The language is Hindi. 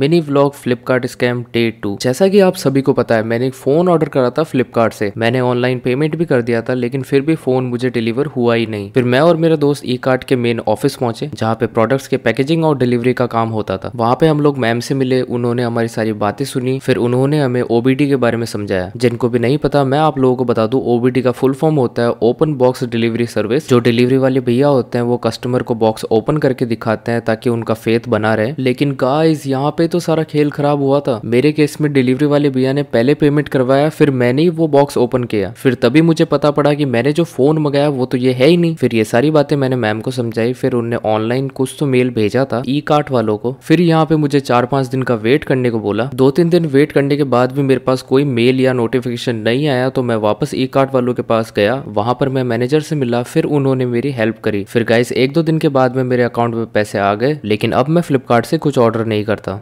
mini vlog Flipkart scam day two जैसा कि आप सभी को पता है मैंने एक फोन ऑर्डर करा था फ्लिपकार्ट से मैंने ऑनलाइन पेमेंट भी कर दिया था लेकिन फिर भी फोन मुझे डिलीवर हुआ ही नहीं फिर मैं और मेरा दोस्त ई कार्ट के मेन ऑफिस पहुंचे जहाँ पे प्रोडक्ट्स के पैकेजिंग और डिलीवरी का काम होता था वहाँ पे हम लोग मैम से मिले उन्होंने हमारी सारी बातें सुनी फिर उन्होंने हमें ओबीडी के बारे में समझाया जिनको भी नहीं पता मैं आप लोगों को बता दू ओबीडी का फुल फॉर्म होता है ओपन बॉक्स डिलीवरी सर्विस जो डिलीवरी वाले भैया होते हैं वो कस्टमर को बॉक्स ओपन करके दिखाते हैं ताकि उनका फेथ बना रहे लेकिन गाइज यहाँ पे पे तो सारा खेल खराब हुआ था मेरे केस में डिलीवरी वाले भैया ने पहले पेमेंट करवाया फिर मैंने ही वो बॉक्स ओपन किया फिर तभी मुझे पता पड़ा कि मैंने जो फोन मंगाया वो तो ये है ही नहीं फिर ये सारी बातें मैंने मैम को समझाई फिर उनने ऑनलाइन कुछ तो मेल भेजा था ई कार्ट वालों को फिर यहाँ पे मुझे चार पांच दिन का वेट करने को बोला दो तीन दिन वेट करने के बाद भी मेरे पास कोई मेल या नोटिफिकेशन नहीं आया तो मैं वापस ई कार्ट वालों के पास गया वहां पर मैं मैनेजर से मिला फिर उन्होंने मेरी हेल्प करी फिर गाइस एक दो दिन के बाद में मेरे अकाउंट में पैसे आ गए लेकिन अब मैं फ्लिपकार्ट से कुछ ऑर्डर नहीं करता